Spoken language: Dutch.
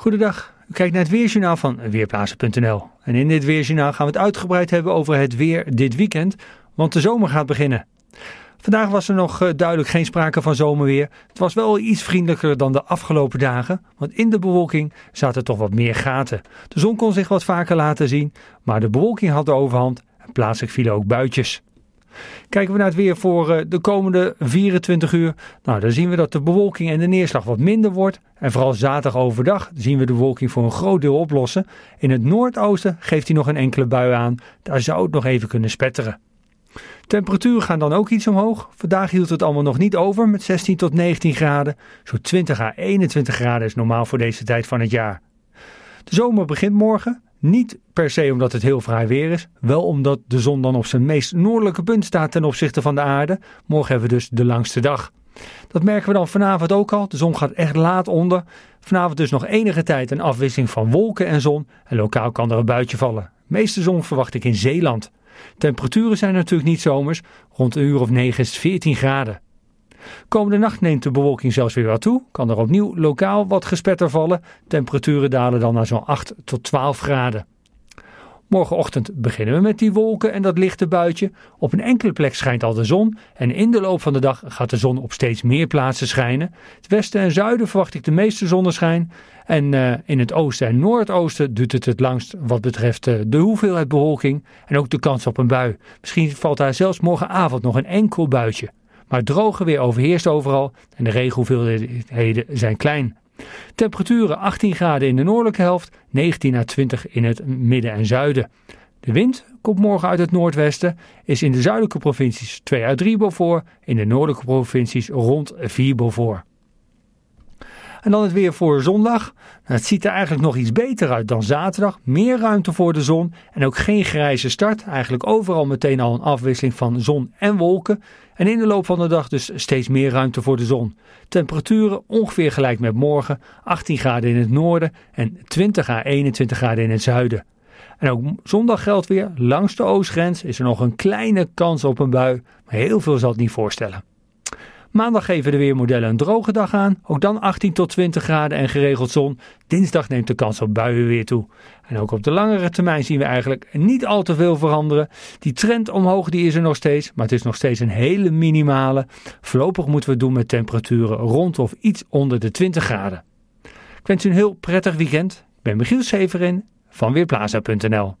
Goedendag, u kijkt naar het Weerjournaal van Weerplaatsen.nl. En in dit Weerjournaal gaan we het uitgebreid hebben over het weer dit weekend, want de zomer gaat beginnen. Vandaag was er nog eh, duidelijk geen sprake van zomerweer. Het was wel iets vriendelijker dan de afgelopen dagen, want in de bewolking zaten toch wat meer gaten. De zon kon zich wat vaker laten zien, maar de bewolking had de overhand en plaatselijk vielen ook buitjes. Kijken we naar het weer voor eh, de komende 24 uur. Nou, dan zien we dat de bewolking en de neerslag wat minder wordt. En vooral zaterdag overdag zien we de bewolking voor een groot deel oplossen. In het noordoosten geeft hij nog een enkele bui aan. Daar zou het nog even kunnen spetteren. Temperaturen gaan dan ook iets omhoog. Vandaag hield het allemaal nog niet over met 16 tot 19 graden. Zo'n 20 à 21 graden is normaal voor deze tijd van het jaar. De zomer begint morgen. Niet per se omdat het heel fraai weer is, wel omdat de zon dan op zijn meest noordelijke punt staat ten opzichte van de aarde. Morgen hebben we dus de langste dag. Dat merken we dan vanavond ook al. De zon gaat echt laat onder. Vanavond dus nog enige tijd een afwisseling van wolken en zon. En lokaal kan er een buitje vallen. Meeste zon verwacht ik in Zeeland. Temperaturen zijn natuurlijk niet zomers. Rond een uur of negen is 14 graden. Komende nacht neemt de bewolking zelfs weer wat toe. Kan er opnieuw lokaal wat gespetter vallen. Temperaturen dalen dan naar zo'n 8 tot 12 graden. Morgenochtend beginnen we met die wolken en dat lichte buitje. Op een enkele plek schijnt al de zon en in de loop van de dag gaat de zon op steeds meer plaatsen schijnen. Het westen en zuiden verwacht ik de meeste zonneschijn en eh, in het oosten en noordoosten duurt het het langst wat betreft eh, de hoeveelheid bewolking en ook de kans op een bui. Misschien valt daar zelfs morgenavond nog een enkel buitje. Maar droge weer overheerst overal en de regenhoeveelheden zijn klein. Temperaturen 18 graden in de noordelijke helft, 19 à 20 in het midden en zuiden. De wind komt morgen uit het noordwesten, is in de zuidelijke provincies 2 à 3 voor, in de noordelijke provincies rond 4 voor. En dan het weer voor zondag. het ziet er eigenlijk nog iets beter uit dan zaterdag. Meer ruimte voor de zon en ook geen grijze start. Eigenlijk overal meteen al een afwisseling van zon en wolken. En in de loop van de dag dus steeds meer ruimte voor de zon. Temperaturen ongeveer gelijk met morgen. 18 graden in het noorden en 20 à 21 graden in het zuiden. En ook zondag geldt weer, langs de oostgrens is er nog een kleine kans op een bui, maar heel veel zal het niet voorstellen. Maandag geven de weermodellen een droge dag aan, ook dan 18 tot 20 graden en geregeld zon. Dinsdag neemt de kans op buien weer toe. En ook op de langere termijn zien we eigenlijk niet al te veel veranderen. Die trend omhoog die is er nog steeds, maar het is nog steeds een hele minimale. Voorlopig moeten we het doen met temperaturen rond of iets onder de 20 graden. Ik wens u een heel prettig weekend. Ik ben Michiel Severin van Weerplaza.nl